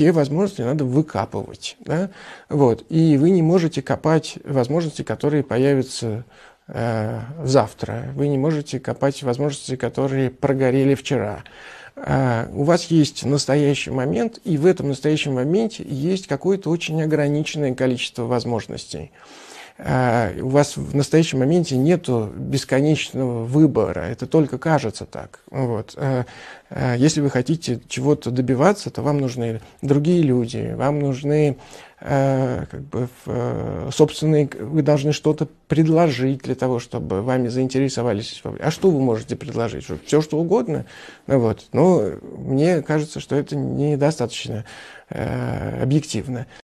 все возможности надо выкапывать. Да? Вот. И вы не можете копать возможности, которые появятся э, завтра. Вы не можете копать возможности, которые прогорели вчера. Э, у вас есть настоящий момент, и в этом настоящем моменте есть какое-то очень ограниченное количество возможностей. А, у вас в настоящем моменте нет бесконечного выбора, это только кажется так. Вот. А, а, если вы хотите чего-то добиваться, то вам нужны другие люди, вам нужны как бы, э, собственные, вы должны что-то предложить для того, чтобы вами заинтересовались. А что вы можете предложить? Все, что угодно. Ну Вот. Но мне кажется, что это недостаточно э, объективно.